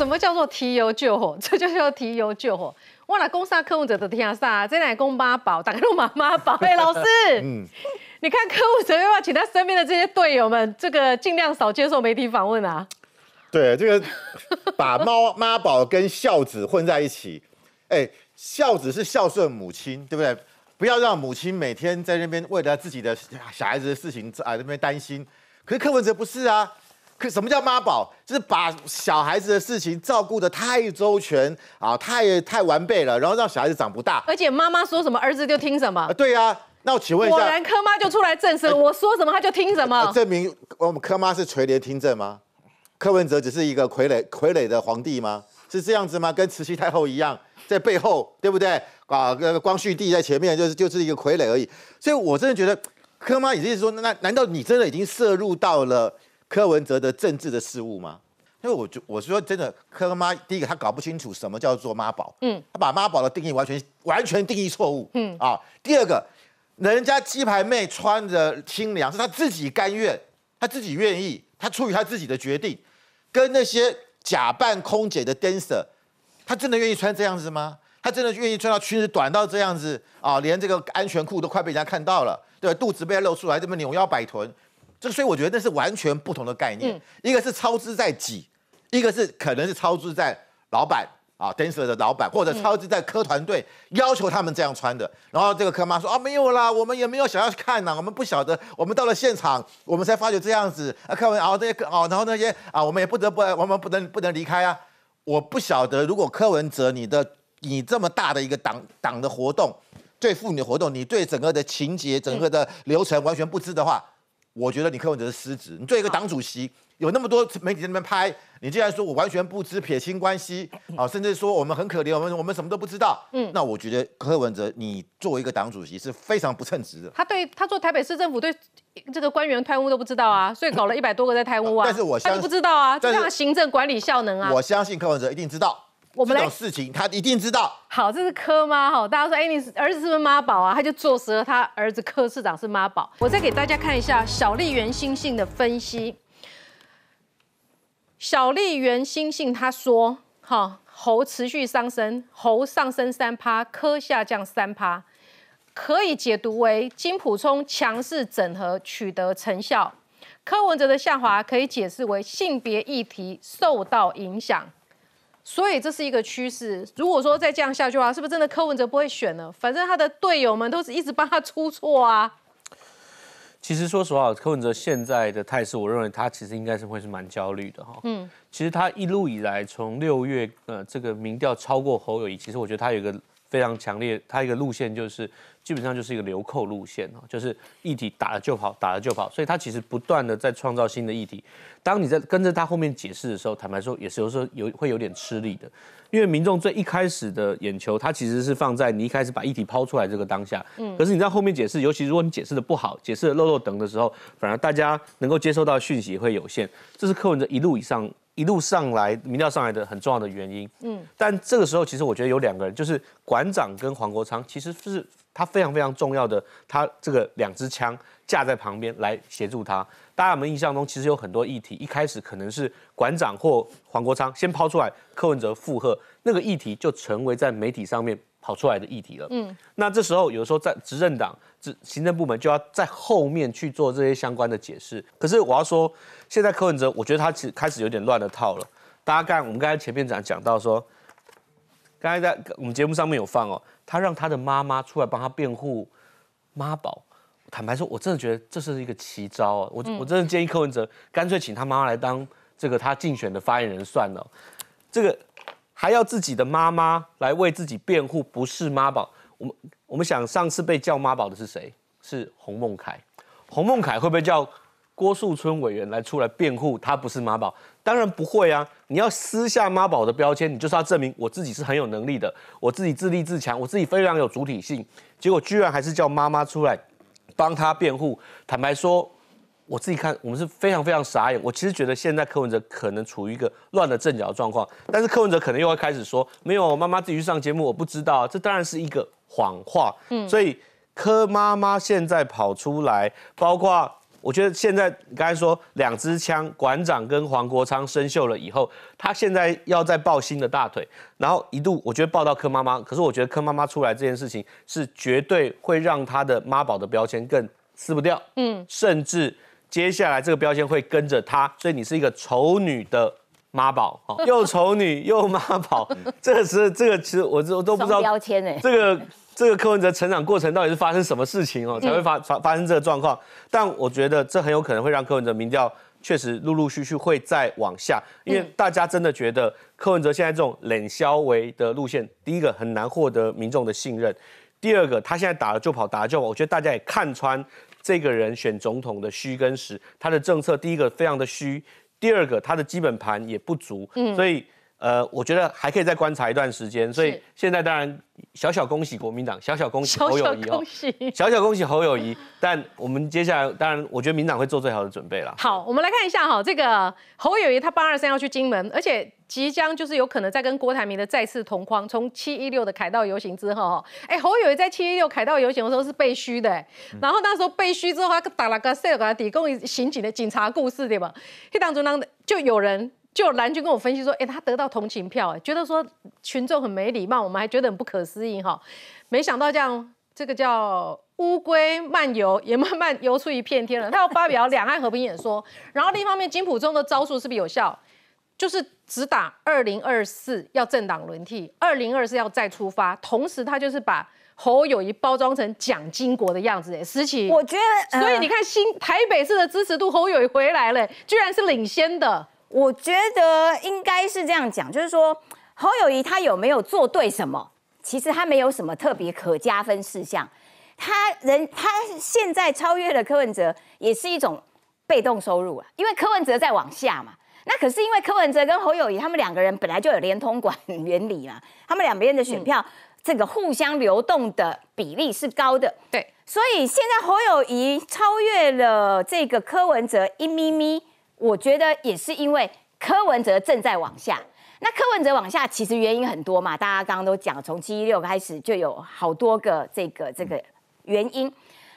什么叫做提油救火？这就叫提油救火。我来攻杀柯文哲的天下，再来攻妈宝，打开路马妈宝。哎，老师，嗯，你看柯文哲要不要请他身边的这些队友们，这个尽量少接受媒体访问啊？对，这个把猫妈宝跟孝子混在一起。哎，孝子是孝顺母亲，对不对？不要让母亲每天在那边为了自己的小孩子的事情啊那边担心。可是柯文哲不是啊。可什么叫妈宝？就是把小孩子的事情照顾的太周全啊，太太完备了，然后让小孩子长不大。而且妈妈说什么儿子就听什么。对呀，那我请问一下，果然科妈就出来证实我说什么他就听什么，证明我们科妈是垂帘听政吗？柯文哲只是一个傀儡，傀儡的皇帝吗？是这样子吗？跟慈禧太后一样在背后，对不对？啊，光绪帝在前面就是就是一个傀儡而已。所以，我真的觉得科妈也就是说，那难道你真的已经摄入到了？柯文哲的政治的事务吗？因为我就我是说，真的，柯妈第一个，他搞不清楚什么叫做妈宝，嗯，他把妈宝的定义完全完全定义错误，嗯啊。第二个，人家鸡排妹穿着清凉，是她自己甘愿，她自己愿意，她出于她自己的决定，跟那些假扮空姐的 dancer，她真的愿意穿这样子吗？她真的愿意穿到裙子短到这样子啊？连这个安全裤都快被人家看到了，对，肚子被露出来，这么扭腰摆臀。这所以我觉得那是完全不同的概念，一个是超支在己，一个是可能是超支在老板啊，Dancer 的老板，或者超支在科团队要求他们这样穿的。然后这个科妈说啊，没有啦，我们也没有想要去看呐，我们不晓得，我们到了现场，我们才发觉这样子啊。科文啊这些啊，然后那些啊，我们也不得不，我们不能不能离开啊。我不晓得，如果柯文哲你的你这么大的一个党党的活动，对妇女活动，你对整个的情节、整个的流程完全不知的话。我觉得你柯文哲是失职。你做一个党主席，有那么多媒体在那边拍，你竟然说我完全不知，撇清关系啊，甚至说我们很可怜，我们我们什么都不知道。嗯，那我觉得柯文哲，你作为一个党主席是非常不称职的。他对他做台北市政府对这个官员贪污都不知道啊，所以搞了一百多个在贪污啊。但是我相信不知道啊，这样行政管理效能啊。我相信柯文哲一定知道。我们道事情，他一定知道。好，这是柯妈哈，大家说，哎，你儿子是不是妈宝啊？他就坐实了他儿子柯市长是妈宝。我再给大家看一下小丽原星性的分析。小丽原星性他说，哈，猴持续上升，猴上升三趴，柯下降三趴，可以解读为金普聪强势整合取得成效，柯文哲的下滑可以解释为性别议题受到影响。所以这是一个趋势。如果说再这样下去的话，是不是真的柯文哲不会选了？反正他的队友们都是一直帮他出错啊。其实说实话，柯文哲现在的态势，我认为他其实应该是会是蛮焦虑的哈。嗯，其实他一路以来，从六月呃这个民调超过侯友谊，其实我觉得他有一个非常强烈，他一个路线就是。基本上就是一个流寇路线哦，就是议题打了就跑，打了就跑，所以他其实不断的在创造新的议题。当你在跟着他后面解释的时候，坦白说也是有时候有会有点吃力的，因为民众最一开始的眼球，他其实是放在你一开始把议题抛出来这个当下。嗯，可是你在后面解释，尤其如果你解释的不好，解释的漏漏等的时候，反而大家能够接受到讯息会有限。这是柯文哲一路以上。一路上来，民调上来的很重要的原因，嗯，但这个时候其实我觉得有两个人，就是馆长跟黄国昌，其实是他非常非常重要的，他这个两支枪架在旁边来协助他。大家们印象中，其实有很多议题，一开始可能是馆长或黄国昌先抛出来，柯文哲附和，那个议题就成为在媒体上面。跑出来的议题了，嗯，那这时候有时候在执政党、执行政部门就要在后面去做这些相关的解释。可是我要说，现在柯文哲，我觉得他其实开始有点乱了套了。大家看，我们刚才前面讲讲到说，刚才在我们节目上面有放哦，他让他的妈妈出来帮他辩护。妈宝，坦白说，我真的觉得这是一个奇招啊！我我真的建议柯文哲干脆请他妈妈来当这个他竞选的发言人算了。这个。还要自己的妈妈来为自己辩护，不是妈宝？我们我们想，上次被叫妈宝的是谁？是洪孟凯。洪孟凯会不会叫郭树春委员来出来辩护？他不是妈宝，当然不会啊！你要撕下妈宝的标签，你就是要证明我自己是很有能力的，我自己自立自强，我自己非常有主体性。结果居然还是叫妈妈出来帮他辩护。坦白说。我自己看，我们是非常非常傻眼。我其实觉得现在柯文哲可能处于一个乱了阵脚的状况，但是柯文哲可能又会开始说：“没有，妈妈己去上节目，我不知道。”这当然是一个谎话。嗯，所以柯妈妈现在跑出来，包括我觉得现在刚才说两支枪，馆长跟黄国昌生锈了以后，他现在要再抱新的大腿，然后一度我觉得抱到柯妈妈。可是我觉得柯妈妈出来这件事情，是绝对会让他的妈宝的标签更撕不掉。嗯，甚至。接下来这个标签会跟着他，所以你是一个丑女的妈宝，又丑女又妈宝，这个是这个实我我都不知道标签哎，这个这个柯文哲成长过程到底是发生什么事情哦，才会发发发生这个状况？但我觉得这很有可能会让柯文哲民调确实陆陆续续会再往下，因为大家真的觉得柯文哲现在这种冷消维的路线，第一个很难获得民众的信任。第二个，他现在打了就跑，打了就跑。我觉得大家也看穿这个人选总统的虚跟实，他的政策，第一个非常的虚，第二个他的基本盘也不足，所以。呃，我觉得还可以再观察一段时间，所以现在当然小小恭喜国民党，小小恭喜侯友谊哦，小小恭喜侯友谊。但我们接下来当然，我觉得民党会做最好的准备了。好，我们来看一下哈，这个侯友谊他八二三要去金门，而且即将就是有可能在跟郭台铭的再次同框。从七一六的凯道游行之后哈，哎，侯友谊在七一六凯道游行的时候是被虚的，然后那时候被虚之后，他打了个谁？给他提供刑警的警察故事对吧？他当中当的就有人。就蓝军跟我分析说：“哎，他得到同情票，觉得说群众很没礼貌，我们还觉得很不可思议哈。没想到这样，这个叫乌龟漫游，也慢慢游出一片天了。他要发表两岸和平演说，然后另一方面，金普中的招数是不是有效？就是只打二零二四要政党轮替，二零二四要再出发，同时他就是把侯友谊包装成蒋经国的样子。哎，思琪，我觉得，所以你看新台北市的支持度，侯友谊回来了，居然是领先的。”我觉得应该是这样讲，就是说侯友谊他有没有做对什么？其实他没有什么特别可加分事项。他人他现在超越了柯文哲，也是一种被动收入啊，因为柯文哲在往下嘛。那可是因为柯文哲跟侯友谊他们两个人本来就有连通管原理嘛，他们两边的选票这个互相流动的比例是高的。对，所以现在侯友谊超越了这个柯文哲一咪咪。我觉得也是因为柯文哲正在往下，那柯文哲往下，其实原因很多嘛。大家刚刚都讲，从七一六开始就有好多个这个这个原因。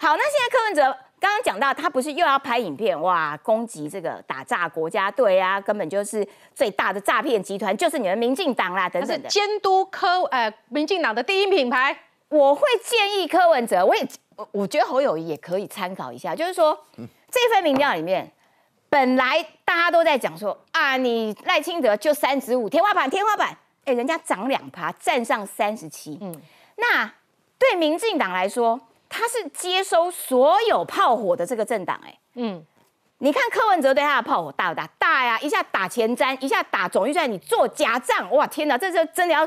好，那现在柯文哲刚刚讲到，他不是又要拍影片，哇，攻击这个打诈国家队啊，根本就是最大的诈骗集团，就是你们民进党啦等等。的。是监督柯，呃，民进党的第一品牌。我会建议柯文哲，我也，我我觉得侯友谊也可以参考一下，就是说这份民调里面。本来大家都在讲说啊，你赖清德就三十五天花板天花板，哎，人家涨两趴，站上三十七。嗯，那对民进党来说，他是接收所有炮火的这个政党，哎，嗯，你看柯文哲对他的炮火大不大？大呀，一下打前瞻，一下打总预算，你做假账，哇，天哪，这这真的要，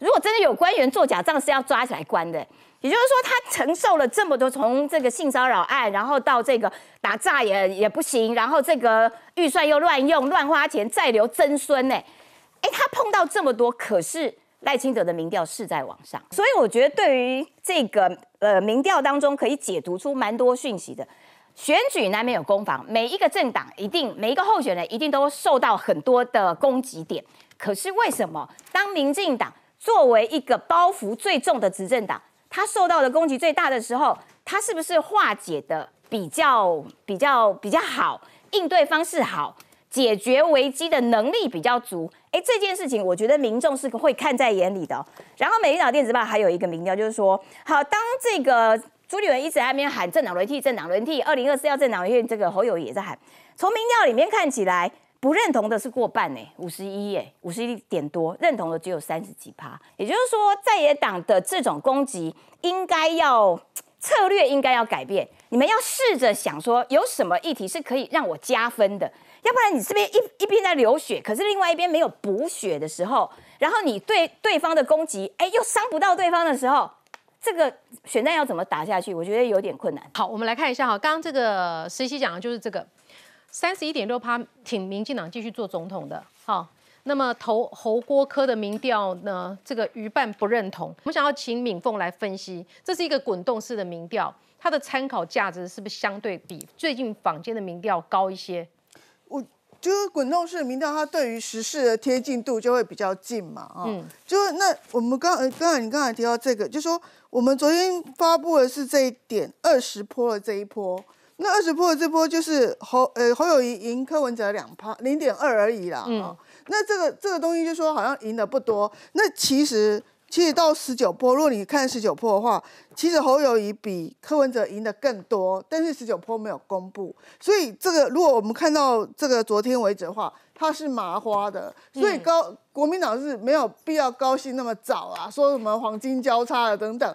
如果真的有官员做假账，是要抓起来关的。也就是说，他承受了这么多，从这个性骚扰案，然后到这个打炸也也不行，然后这个预算又乱用、乱花钱，再留曾孙呢？哎，他碰到这么多，可是赖清德的民调是在往上，所以我觉得对于这个呃民调当中可以解读出蛮多讯息的。选举难免有攻防，每一个政党一定，每一个候选人一定都受到很多的攻击点。可是为什么当民进党作为一个包袱最重的执政党？他受到的攻击最大的时候，他是不是化解的比较、比较、比较好，应对方式好，解决危机的能力比较足？哎，这件事情我觉得民众是会看在眼里的。然后，美丽岛电子报还有一个民调，就是说，好，当这个朱立伦一直在那边喊政党轮替，政党轮替，二零二四要政党轮替，这个侯友也在喊。从民调里面看起来。不认同的是过半呢，五十一耶，五十一点多，认同的只有三十几趴。也就是说，在野党的这种攻击，应该要策略，应该要改变。你们要试着想说，有什么议题是可以让我加分的？要不然你这边一一边在流血，可是另外一边没有补血的时候，然后你对对方的攻击，哎，又伤不到对方的时候，这个选战要怎么打下去？我觉得有点困难。好，我们来看一下哈，刚刚这个实习讲的就是这个。三十一点六趴挺民进党继续做总统的，好，那么投侯郭科的民调呢？这个余半不认同。我们想要请敏凤来分析，这是一个滚动式的民调，它的参考价值是不是相对比最近坊间的民调高一些？我就是滚动式的民调，它对于时事的贴近度就会比较近嘛，啊，就是那我们刚呃，刚才你刚才提到这个，就说我们昨天发布的是这一点二十波的这一波。那二十波的这波就是侯呃侯友谊赢柯文哲两趴零点二而已啦。嗯。那这个这个东西就说好像赢的不多。那其实其实到十九波，如果你看十九波的话，其实侯友谊比柯文哲赢的更多，但是十九波没有公布。所以这个如果我们看到这个昨天为止的话，它是麻花的，所以高国民党是没有必要高兴那么早啊，说什么黄金交叉啊等等。